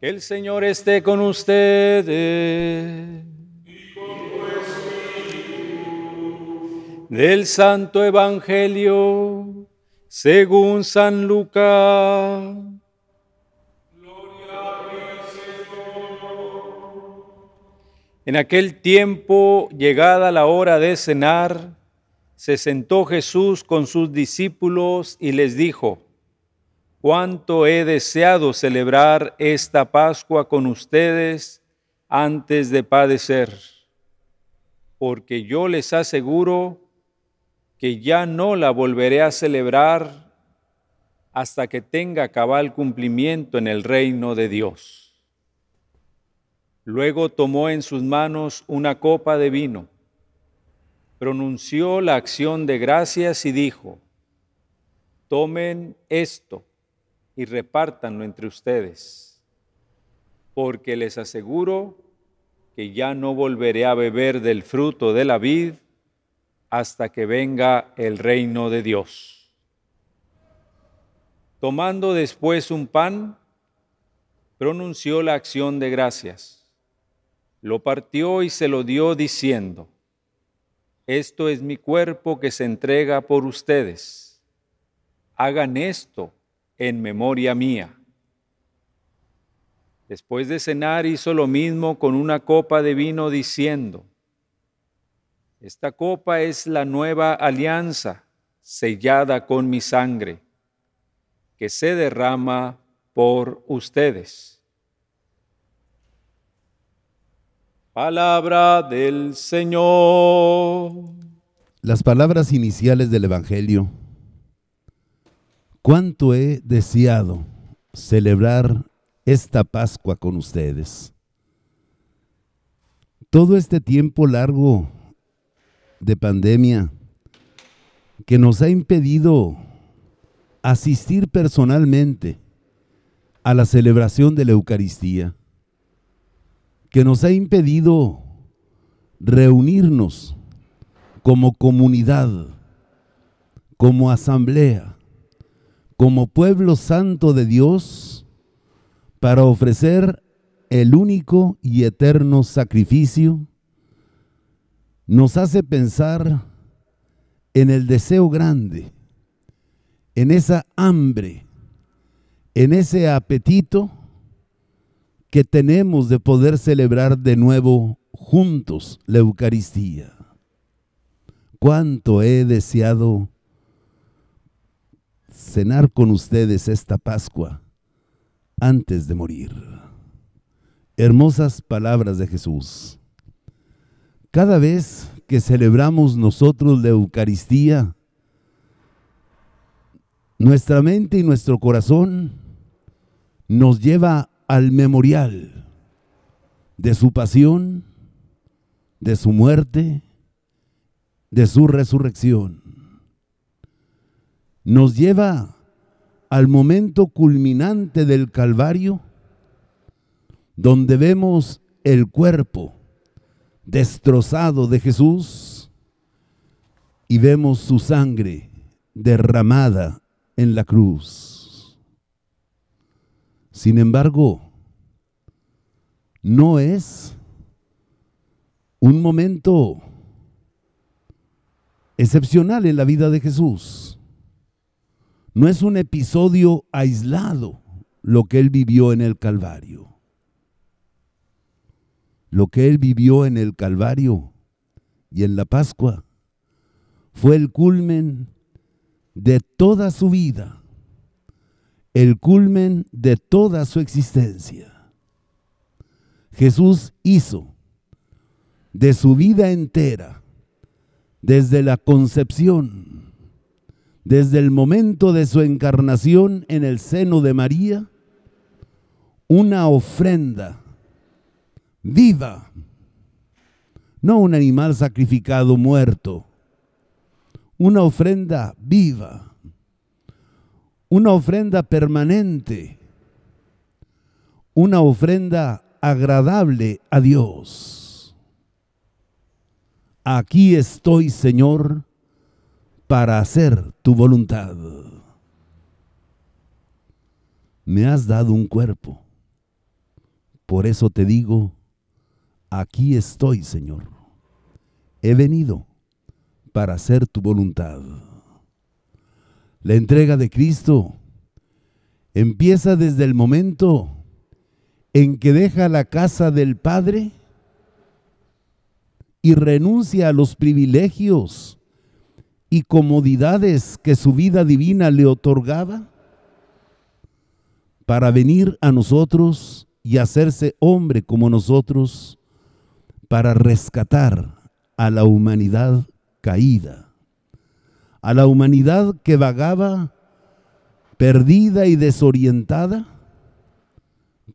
el Señor esté con ustedes. Y con tu Del Santo Evangelio, según San Lucas. En aquel tiempo, llegada la hora de cenar, se sentó Jesús con sus discípulos y les dijo, cuánto he deseado celebrar esta Pascua con ustedes antes de padecer, porque yo les aseguro que ya no la volveré a celebrar hasta que tenga cabal cumplimiento en el reino de Dios. Luego tomó en sus manos una copa de vino, pronunció la acción de gracias y dijo, tomen esto y repártanlo entre ustedes, porque les aseguro que ya no volveré a beber del fruto de la vid hasta que venga el reino de Dios. Tomando después un pan, pronunció la acción de gracias, lo partió y se lo dio diciendo, esto es mi cuerpo que se entrega por ustedes. Hagan esto en memoria mía. Después de cenar hizo lo mismo con una copa de vino diciendo, esta copa es la nueva alianza sellada con mi sangre, que se derrama por ustedes. Palabra del Señor. Las palabras iniciales del Evangelio cuánto he deseado celebrar esta Pascua con ustedes. Todo este tiempo largo de pandemia que nos ha impedido asistir personalmente a la celebración de la Eucaristía, que nos ha impedido reunirnos como comunidad, como asamblea, como pueblo santo de Dios para ofrecer el único y eterno sacrificio, nos hace pensar en el deseo grande, en esa hambre, en ese apetito que tenemos de poder celebrar de nuevo juntos la Eucaristía. Cuánto he deseado cenar con ustedes esta Pascua antes de morir. Hermosas palabras de Jesús. Cada vez que celebramos nosotros la Eucaristía, nuestra mente y nuestro corazón nos lleva al memorial de su pasión, de su muerte, de su resurrección nos lleva al momento culminante del Calvario, donde vemos el cuerpo destrozado de Jesús y vemos su sangre derramada en la cruz. Sin embargo, no es un momento excepcional en la vida de Jesús. No es un episodio aislado lo que él vivió en el Calvario. Lo que él vivió en el Calvario y en la Pascua fue el culmen de toda su vida, el culmen de toda su existencia. Jesús hizo de su vida entera, desde la concepción desde el momento de su encarnación en el seno de María, una ofrenda viva, no un animal sacrificado muerto, una ofrenda viva, una ofrenda permanente, una ofrenda agradable a Dios. Aquí estoy, Señor, para hacer tu voluntad. Me has dado un cuerpo. Por eso te digo, aquí estoy, Señor. He venido para hacer tu voluntad. La entrega de Cristo empieza desde el momento en que deja la casa del Padre y renuncia a los privilegios y comodidades que su vida divina le otorgaba para venir a nosotros y hacerse hombre como nosotros para rescatar a la humanidad caída, a la humanidad que vagaba perdida y desorientada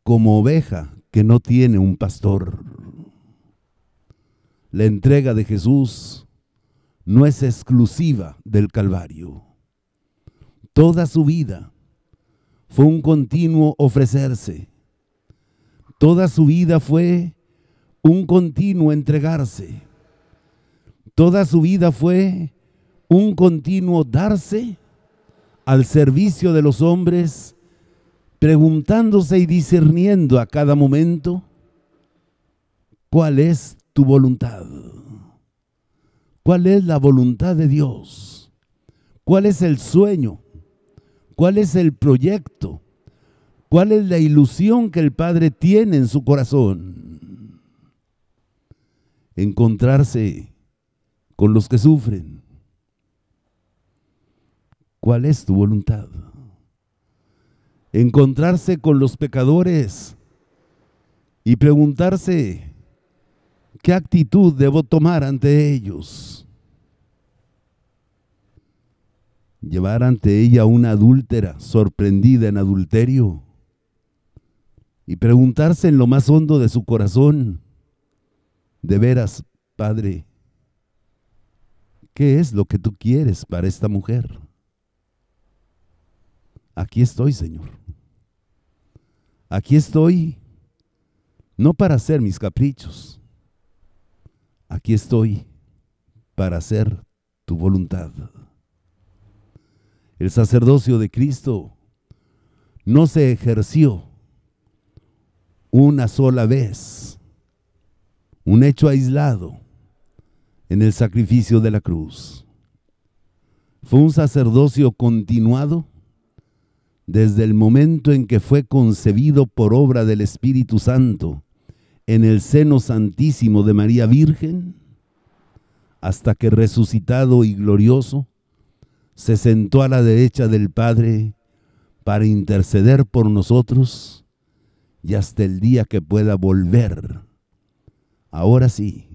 como oveja que no tiene un pastor. La entrega de Jesús no es exclusiva del Calvario. Toda su vida fue un continuo ofrecerse. Toda su vida fue un continuo entregarse. Toda su vida fue un continuo darse al servicio de los hombres, preguntándose y discerniendo a cada momento cuál es tu voluntad. ¿Cuál es la voluntad de Dios? ¿Cuál es el sueño? ¿Cuál es el proyecto? ¿Cuál es la ilusión que el Padre tiene en su corazón? Encontrarse con los que sufren. ¿Cuál es tu voluntad? Encontrarse con los pecadores y preguntarse, ¿Qué actitud debo tomar ante ellos? Llevar ante ella una adúltera sorprendida en adulterio y preguntarse en lo más hondo de su corazón, de veras, Padre, ¿qué es lo que tú quieres para esta mujer? Aquí estoy, Señor. Aquí estoy, no para hacer mis caprichos, aquí estoy para hacer tu voluntad. El sacerdocio de Cristo no se ejerció una sola vez, un hecho aislado en el sacrificio de la cruz. Fue un sacerdocio continuado desde el momento en que fue concebido por obra del Espíritu Santo en el seno santísimo de María Virgen, hasta que resucitado y glorioso, se sentó a la derecha del Padre para interceder por nosotros y hasta el día que pueda volver. Ahora sí,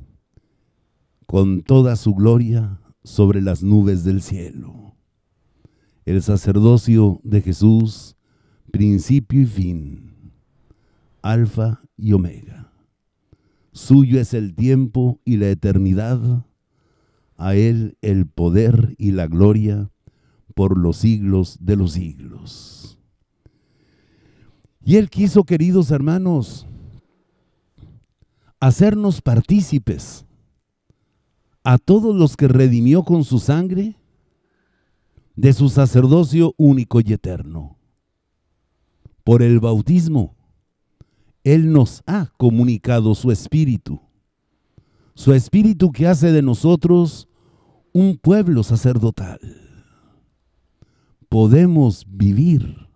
con toda su gloria sobre las nubes del cielo. El sacerdocio de Jesús, principio y fin, alfa y omega. Suyo es el tiempo y la eternidad. A Él el poder y la gloria por los siglos de los siglos. Y Él quiso, queridos hermanos, hacernos partícipes a todos los que redimió con su sangre de su sacerdocio único y eterno, por el bautismo él nos ha comunicado su espíritu. Su espíritu que hace de nosotros un pueblo sacerdotal. Podemos vivir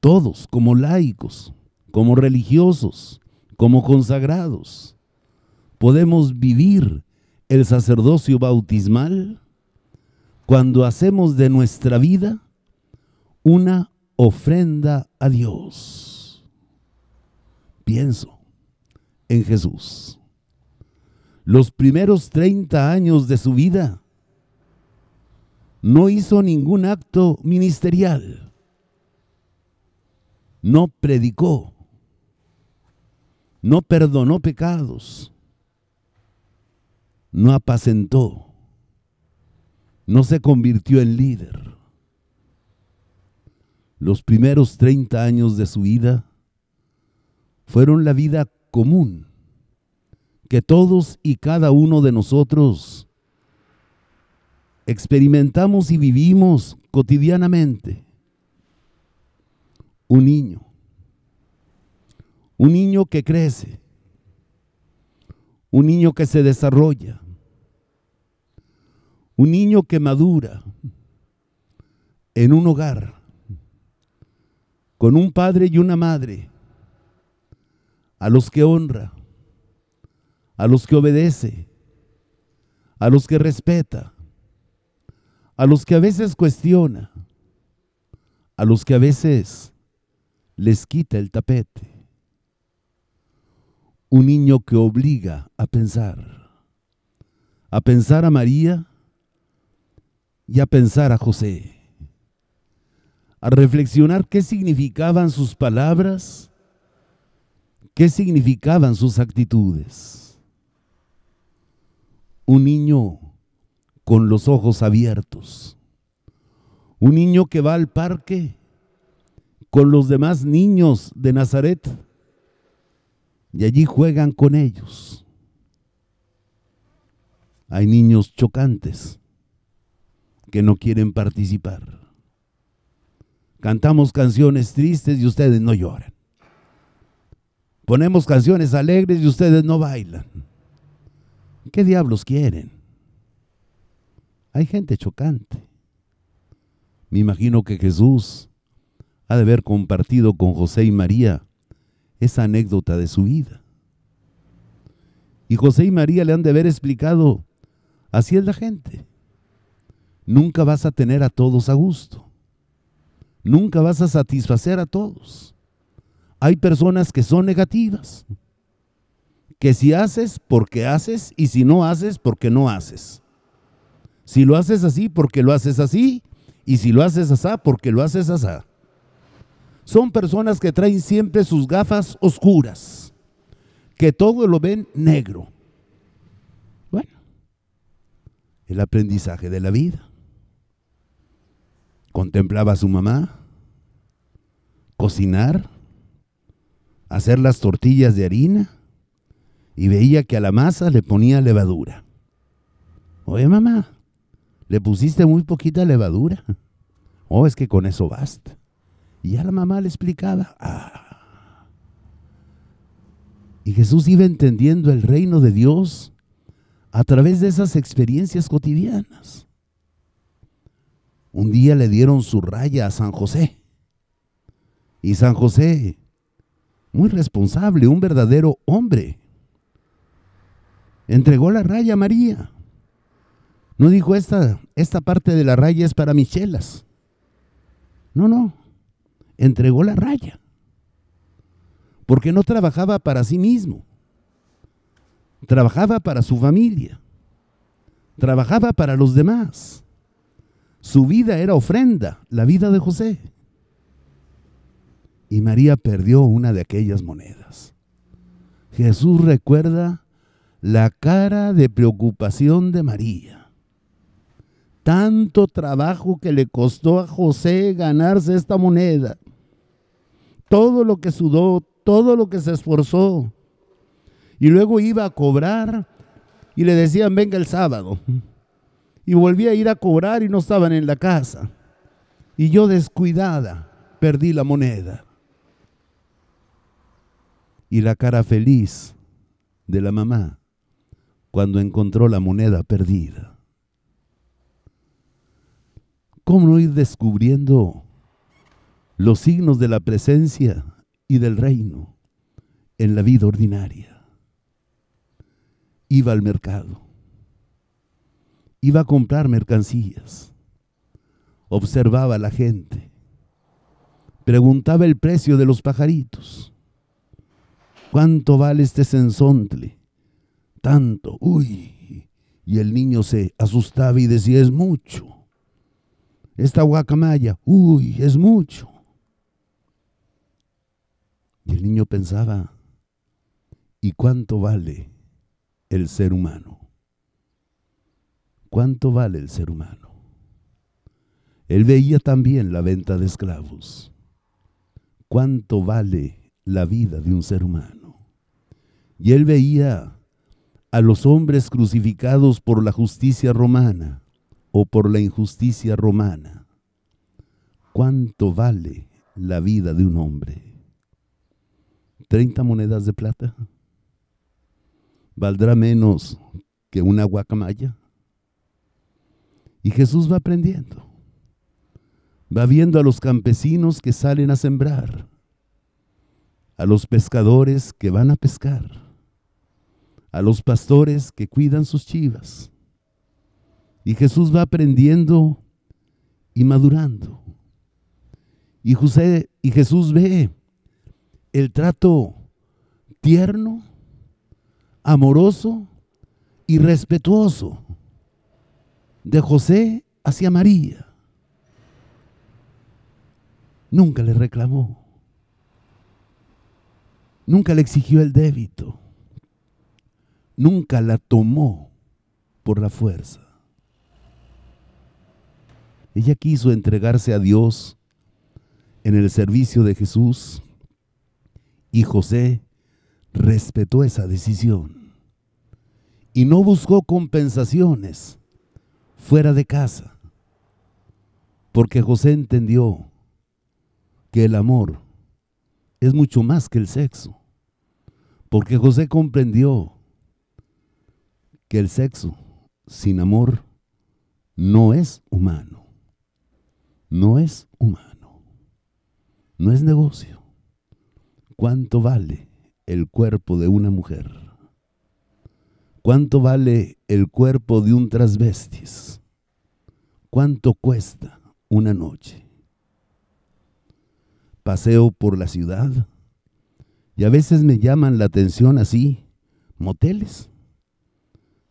todos como laicos, como religiosos, como consagrados. Podemos vivir el sacerdocio bautismal cuando hacemos de nuestra vida una ofrenda a Dios pienso en Jesús. Los primeros 30 años de su vida no hizo ningún acto ministerial. No predicó. No perdonó pecados. No apacentó. No se convirtió en líder. Los primeros 30 años de su vida fueron la vida común que todos y cada uno de nosotros experimentamos y vivimos cotidianamente. Un niño, un niño que crece, un niño que se desarrolla, un niño que madura en un hogar, con un padre y una madre a los que honra, a los que obedece, a los que respeta, a los que a veces cuestiona, a los que a veces les quita el tapete. Un niño que obliga a pensar, a pensar a María y a pensar a José, a reflexionar qué significaban sus palabras ¿Qué significaban sus actitudes? Un niño con los ojos abiertos. Un niño que va al parque con los demás niños de Nazaret y allí juegan con ellos. Hay niños chocantes que no quieren participar. Cantamos canciones tristes y ustedes no lloran. Ponemos canciones alegres y ustedes no bailan. ¿Qué diablos quieren? Hay gente chocante. Me imagino que Jesús ha de haber compartido con José y María esa anécdota de su vida. Y José y María le han de haber explicado, así es la gente. Nunca vas a tener a todos a gusto. Nunca vas a satisfacer a todos. Hay personas que son negativas, que si haces, porque haces, y si no haces, porque no haces. Si lo haces así, porque lo haces así, y si lo haces asá, porque lo haces asá. Son personas que traen siempre sus gafas oscuras, que todo lo ven negro. Bueno, el aprendizaje de la vida. Contemplaba a su mamá cocinar, hacer las tortillas de harina y veía que a la masa le ponía levadura. Oye, mamá, le pusiste muy poquita levadura. Oh, es que con eso basta. Y ya la mamá le explicaba. Ah". Y Jesús iba entendiendo el reino de Dios a través de esas experiencias cotidianas. Un día le dieron su raya a San José. Y San José muy responsable, un verdadero hombre. Entregó la raya a María. No dijo, esta, esta parte de la raya es para Michelas. No, no. Entregó la raya. Porque no trabajaba para sí mismo. Trabajaba para su familia. Trabajaba para los demás. Su vida era ofrenda, la vida de José y María perdió una de aquellas monedas. Jesús recuerda la cara de preocupación de María. Tanto trabajo que le costó a José ganarse esta moneda. Todo lo que sudó, todo lo que se esforzó. Y luego iba a cobrar y le decían, venga el sábado. Y volvía a ir a cobrar y no estaban en la casa. Y yo descuidada perdí la moneda y la cara feliz de la mamá cuando encontró la moneda perdida. ¿Cómo no ir descubriendo los signos de la presencia y del reino en la vida ordinaria? Iba al mercado, iba a comprar mercancías, observaba a la gente, preguntaba el precio de los pajaritos ¿Cuánto vale este sensontle? Tanto. Uy. Y el niño se asustaba y decía, es mucho. Esta guacamaya, uy, es mucho. Y el niño pensaba, ¿y cuánto vale el ser humano? ¿Cuánto vale el ser humano? Él veía también la venta de esclavos. ¿Cuánto vale la vida de un ser humano. Y él veía a los hombres crucificados por la justicia romana o por la injusticia romana. ¿Cuánto vale la vida de un hombre? ¿30 monedas de plata? ¿Valdrá menos que una guacamaya? Y Jesús va aprendiendo. Va viendo a los campesinos que salen a sembrar a los pescadores que van a pescar, a los pastores que cuidan sus chivas. Y Jesús va aprendiendo y madurando. Y, José, y Jesús ve el trato tierno, amoroso y respetuoso de José hacia María. Nunca le reclamó. Nunca le exigió el débito. Nunca la tomó por la fuerza. Ella quiso entregarse a Dios en el servicio de Jesús y José respetó esa decisión y no buscó compensaciones fuera de casa, porque José entendió que el amor es mucho más que el sexo. Porque José comprendió que el sexo sin amor no es humano. No es humano. No es negocio. ¿Cuánto vale el cuerpo de una mujer? ¿Cuánto vale el cuerpo de un transvestis? ¿Cuánto cuesta una noche? paseo por la ciudad. Y a veces me llaman la atención así, moteles,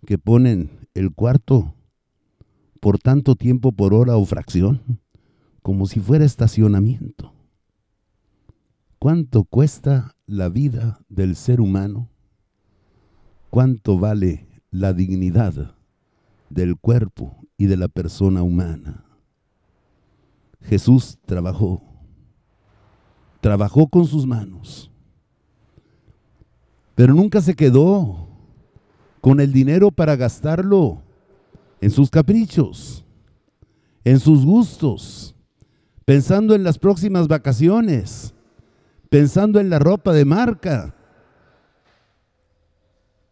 que ponen el cuarto por tanto tiempo por hora o fracción, como si fuera estacionamiento. ¿Cuánto cuesta la vida del ser humano? ¿Cuánto vale la dignidad del cuerpo y de la persona humana? Jesús trabajó trabajó con sus manos, pero nunca se quedó con el dinero para gastarlo en sus caprichos, en sus gustos, pensando en las próximas vacaciones, pensando en la ropa de marca.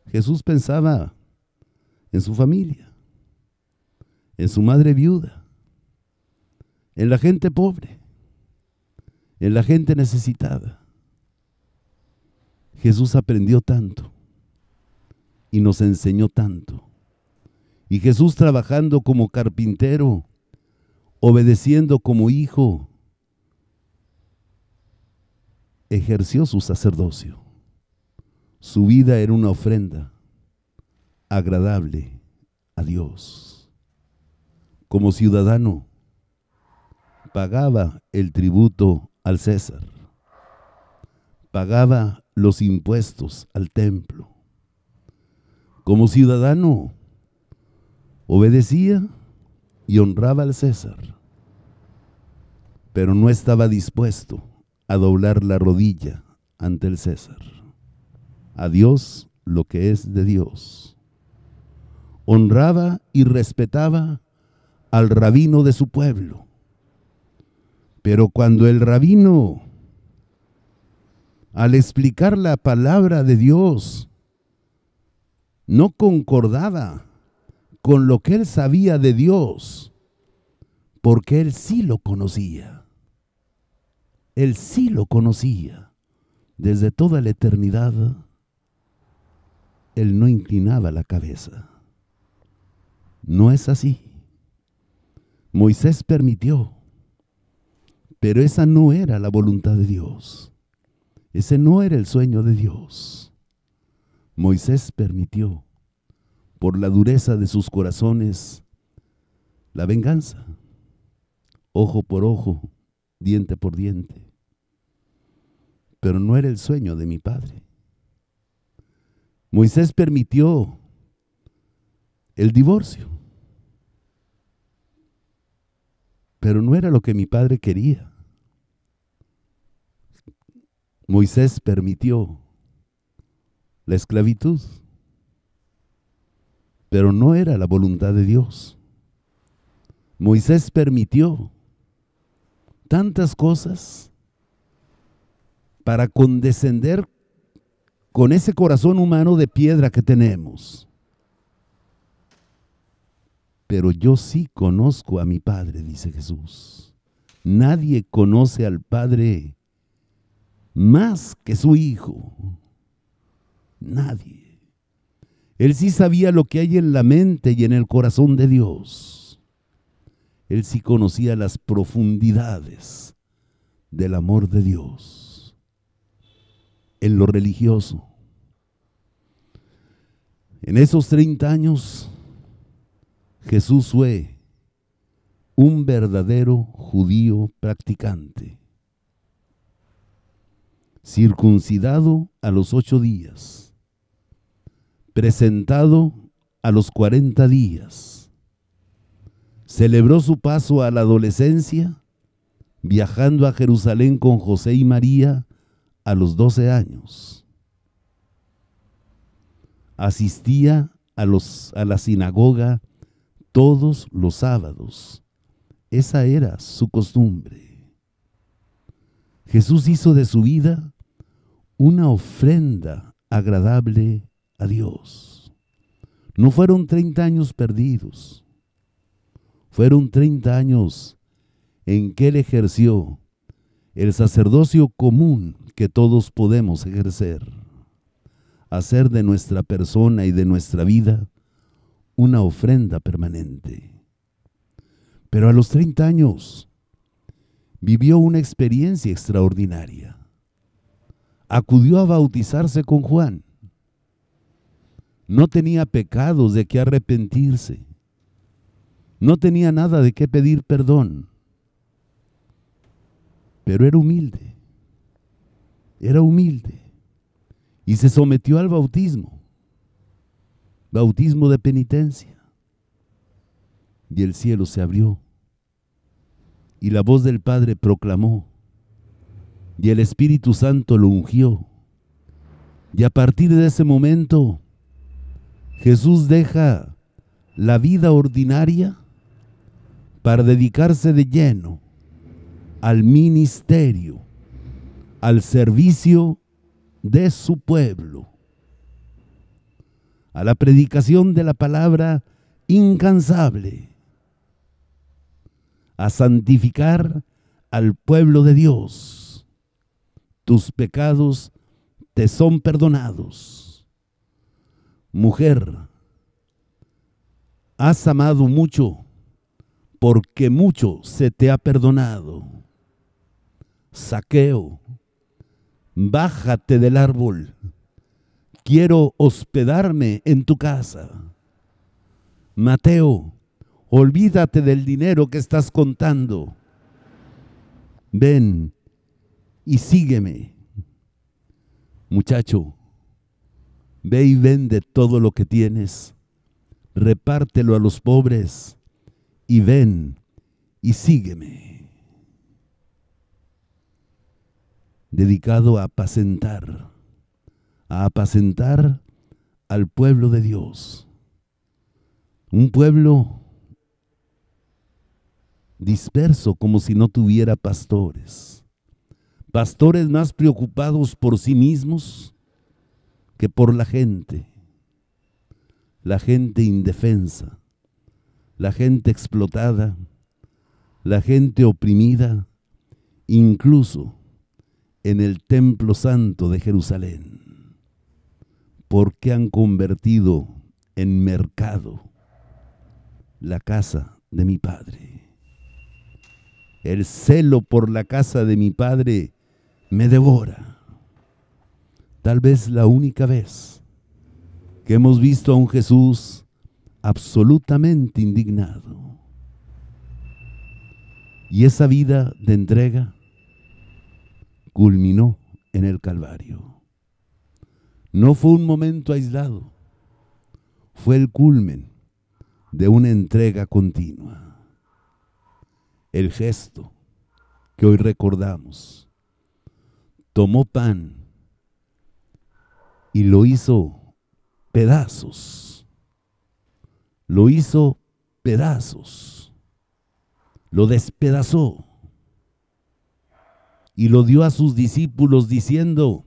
Jesús pensaba en su familia, en su madre viuda, en la gente pobre, en la gente necesitada. Jesús aprendió tanto y nos enseñó tanto. Y Jesús trabajando como carpintero, obedeciendo como hijo, ejerció su sacerdocio. Su vida era una ofrenda agradable a Dios. Como ciudadano, pagaba el tributo al César, pagaba los impuestos al templo. Como ciudadano, obedecía y honraba al César, pero no estaba dispuesto a doblar la rodilla ante el César. A Dios lo que es de Dios. Honraba y respetaba al rabino de su pueblo, pero cuando el rabino, al explicar la palabra de Dios, no concordaba con lo que él sabía de Dios, porque él sí lo conocía. Él sí lo conocía. Desde toda la eternidad, él no inclinaba la cabeza. No es así. Moisés permitió pero esa no era la voluntad de Dios. Ese no era el sueño de Dios. Moisés permitió, por la dureza de sus corazones, la venganza, ojo por ojo, diente por diente. Pero no era el sueño de mi padre. Moisés permitió el divorcio, pero no era lo que mi padre quería. Moisés permitió la esclavitud, pero no era la voluntad de Dios. Moisés permitió tantas cosas para condescender con ese corazón humano de piedra que tenemos. Pero yo sí conozco a mi Padre, dice Jesús. Nadie conoce al Padre más que su hijo. Nadie. Él sí sabía lo que hay en la mente y en el corazón de Dios. Él sí conocía las profundidades del amor de Dios en lo religioso. En esos 30 años, Jesús fue un verdadero judío practicante circuncidado a los ocho días, presentado a los cuarenta días, celebró su paso a la adolescencia, viajando a Jerusalén con José y María a los doce años. Asistía a, los, a la sinagoga todos los sábados. Esa era su costumbre. Jesús hizo de su vida una ofrenda agradable a Dios. No fueron 30 años perdidos. Fueron 30 años en que él ejerció el sacerdocio común que todos podemos ejercer. Hacer de nuestra persona y de nuestra vida una ofrenda permanente. Pero a los 30 años vivió una experiencia extraordinaria acudió a bautizarse con Juan. No tenía pecados de que arrepentirse. No tenía nada de qué pedir perdón. Pero era humilde. Era humilde. Y se sometió al bautismo. Bautismo de penitencia. Y el cielo se abrió. Y la voz del Padre proclamó y el Espíritu Santo lo ungió. Y a partir de ese momento, Jesús deja la vida ordinaria para dedicarse de lleno al ministerio, al servicio de su pueblo, a la predicación de la palabra incansable, a santificar al pueblo de Dios tus pecados te son perdonados. Mujer, has amado mucho porque mucho se te ha perdonado. Saqueo, bájate del árbol. Quiero hospedarme en tu casa. Mateo, olvídate del dinero que estás contando. Ven, y sígueme. Muchacho, ve y vende todo lo que tienes, repártelo a los pobres y ven y sígueme. Dedicado a apacentar, a apacentar al pueblo de Dios. Un pueblo disperso como si no tuviera pastores pastores más preocupados por sí mismos que por la gente, la gente indefensa, la gente explotada, la gente oprimida, incluso en el templo santo de Jerusalén, porque han convertido en mercado la casa de mi padre. El celo por la casa de mi padre me devora. Tal vez la única vez que hemos visto a un Jesús absolutamente indignado. Y esa vida de entrega culminó en el Calvario. No fue un momento aislado, fue el culmen de una entrega continua. El gesto que hoy recordamos tomó pan y lo hizo pedazos. Lo hizo pedazos. Lo despedazó. Y lo dio a sus discípulos diciendo,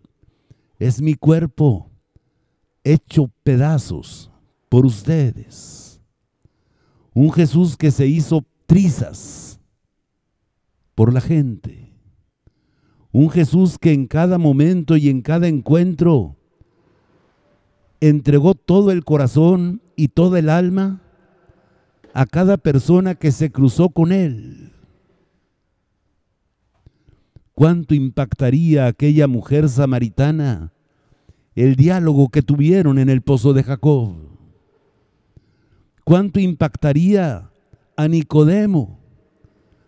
es mi cuerpo hecho pedazos por ustedes. Un Jesús que se hizo trizas por la gente un Jesús que en cada momento y en cada encuentro entregó todo el corazón y toda el alma a cada persona que se cruzó con él. ¿Cuánto impactaría aquella mujer samaritana el diálogo que tuvieron en el pozo de Jacob? ¿Cuánto impactaría a Nicodemo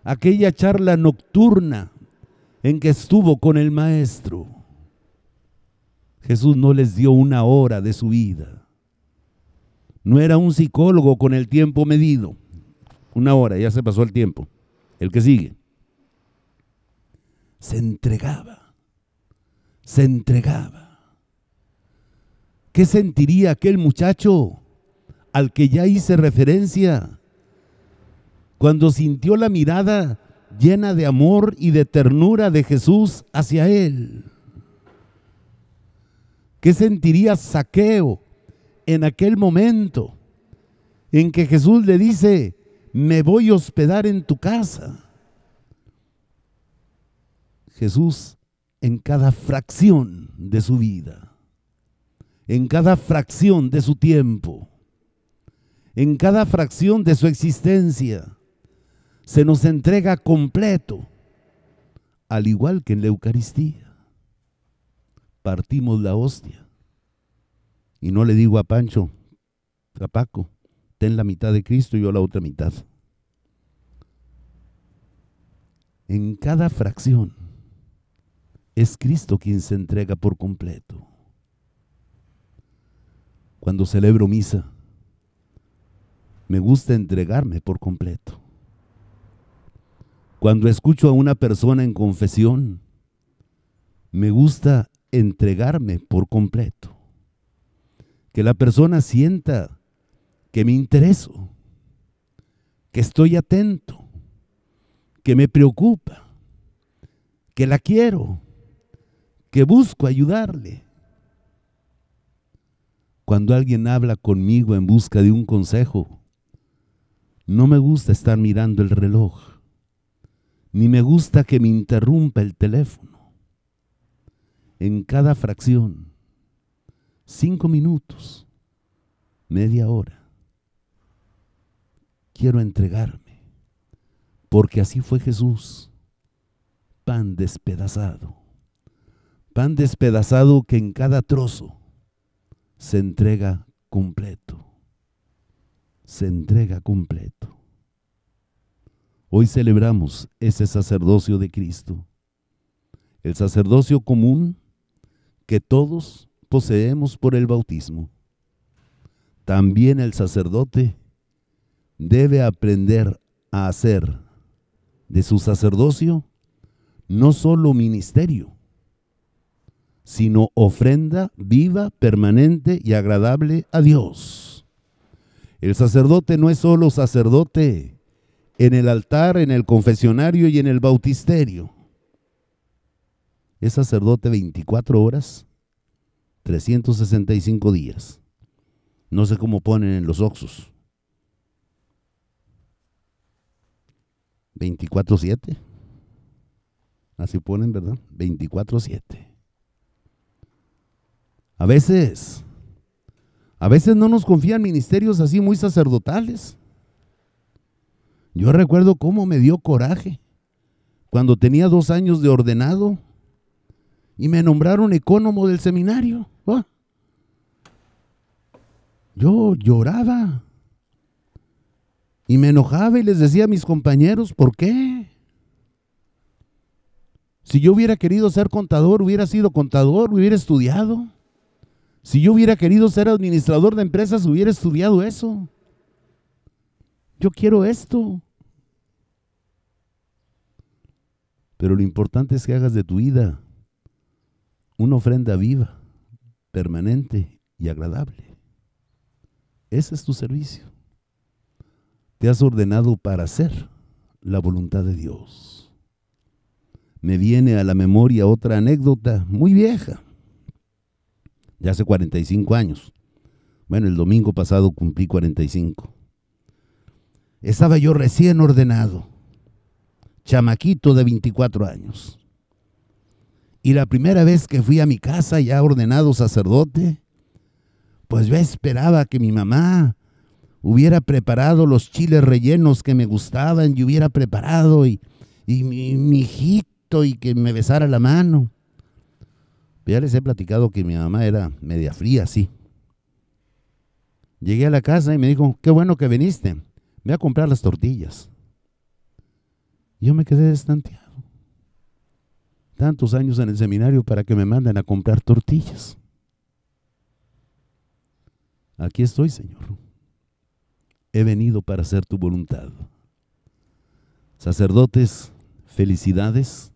aquella charla nocturna en que estuvo con el Maestro. Jesús no les dio una hora de su vida. No era un psicólogo con el tiempo medido. Una hora, ya se pasó el tiempo. El que sigue. Se entregaba. Se entregaba. ¿Qué sentiría aquel muchacho al que ya hice referencia? Cuando sintió la mirada llena de amor y de ternura de Jesús hacia él. ¿Qué sentiría Saqueo en aquel momento en que Jesús le dice, me voy a hospedar en tu casa? Jesús en cada fracción de su vida, en cada fracción de su tiempo, en cada fracción de su existencia, se nos entrega completo, al igual que en la Eucaristía. Partimos la hostia. Y no le digo a Pancho, a Paco, ten la mitad de Cristo y yo la otra mitad. En cada fracción es Cristo quien se entrega por completo. Cuando celebro misa, me gusta entregarme por completo. Cuando escucho a una persona en confesión, me gusta entregarme por completo. Que la persona sienta que me intereso, que estoy atento, que me preocupa, que la quiero, que busco ayudarle. Cuando alguien habla conmigo en busca de un consejo, no me gusta estar mirando el reloj ni me gusta que me interrumpa el teléfono. En cada fracción, cinco minutos, media hora, quiero entregarme, porque así fue Jesús, pan despedazado, pan despedazado que en cada trozo se entrega completo, se entrega completo. Hoy celebramos ese sacerdocio de Cristo, el sacerdocio común que todos poseemos por el bautismo. También el sacerdote debe aprender a hacer de su sacerdocio no solo ministerio, sino ofrenda viva, permanente y agradable a Dios. El sacerdote no es solo sacerdote, en el altar, en el confesionario y en el bautisterio. Es sacerdote 24 horas, 365 días. No sé cómo ponen en los oxos. 24-7. Así ponen, ¿verdad? 24-7. A veces, a veces no nos confían ministerios así muy sacerdotales. Yo recuerdo cómo me dio coraje cuando tenía dos años de ordenado y me nombraron ecónomo del seminario. Yo lloraba y me enojaba y les decía a mis compañeros, ¿por qué? Si yo hubiera querido ser contador, hubiera sido contador, hubiera estudiado. Si yo hubiera querido ser administrador de empresas, hubiera estudiado eso yo quiero esto. Pero lo importante es que hagas de tu vida una ofrenda viva, permanente y agradable. Ese es tu servicio. Te has ordenado para hacer la voluntad de Dios. Me viene a la memoria otra anécdota muy vieja, Ya hace 45 años. Bueno, el domingo pasado cumplí 45. Estaba yo recién ordenado, chamaquito de 24 años. Y la primera vez que fui a mi casa ya ordenado sacerdote, pues yo esperaba que mi mamá hubiera preparado los chiles rellenos que me gustaban y hubiera preparado y, mi, mi, hijito y que me besara la mano. Ya les he platicado que mi mamá era media fría, sí. Llegué a la casa y me dijo, qué bueno que viniste. Me a comprar las tortillas. Yo me quedé estanteado. Tantos años en el seminario para que me manden a comprar tortillas. Aquí estoy, Señor. He venido para hacer tu voluntad. Sacerdotes, felicidades.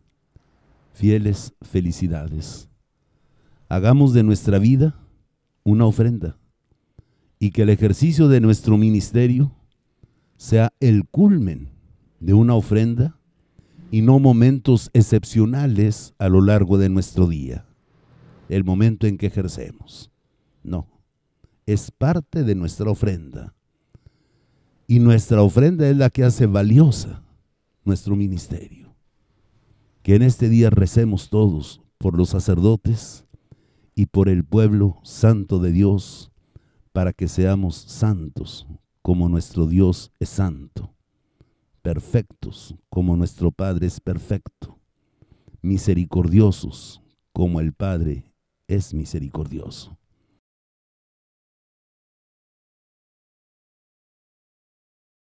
Fieles, felicidades. Hagamos de nuestra vida una ofrenda y que el ejercicio de nuestro ministerio sea el culmen de una ofrenda y no momentos excepcionales a lo largo de nuestro día, el momento en que ejercemos. No, es parte de nuestra ofrenda. Y nuestra ofrenda es la que hace valiosa nuestro ministerio. Que en este día recemos todos por los sacerdotes y por el pueblo santo de Dios para que seamos santos como nuestro Dios es santo, perfectos como nuestro Padre es perfecto, misericordiosos como el Padre es misericordioso.